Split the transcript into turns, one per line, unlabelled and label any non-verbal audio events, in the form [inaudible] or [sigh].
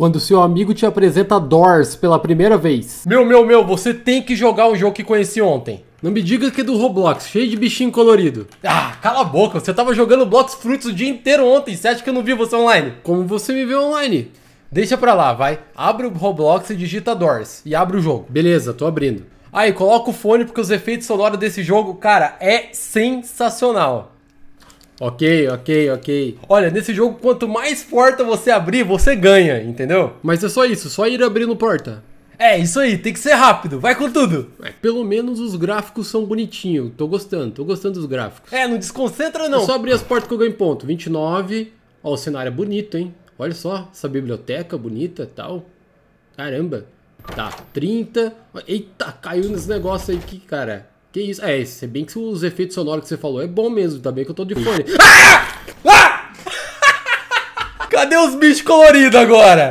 quando seu amigo te apresenta Doors pela primeira vez. Meu, meu, meu, você tem que jogar o jogo que conheci ontem. Não me diga que é do Roblox, cheio de bichinho colorido. Ah, cala a boca, você tava jogando Blocks Fruits o dia inteiro ontem, você acha que eu não vi você online? Como você me viu online? Deixa pra lá, vai. Abre o Roblox e digita Doors, e abre o jogo. Beleza, tô abrindo. Aí, coloca o fone porque os efeitos sonoros desse jogo, cara, é sensacional. Ok, ok, ok. Olha, nesse jogo, quanto mais porta você abrir, você ganha, entendeu? Mas é só isso, só ir abrindo porta. É, isso aí, tem que ser rápido, vai com tudo. É, pelo menos os gráficos são bonitinhos, tô gostando, tô gostando dos gráficos. É, não desconcentra não. É só abrir as portas que eu ganho ponto, 29. Ó, o cenário é bonito, hein? Olha só, essa biblioteca bonita e tal. Caramba. Tá, 30. Eita, caiu nesse negócio aí, que cara. Que isso? É, se bem que os efeitos sonoros que você falou é bom mesmo, tá bem que eu tô de fone. [laughs] Ah! Ah! [laughs] Cadê os bichos coloridos agora?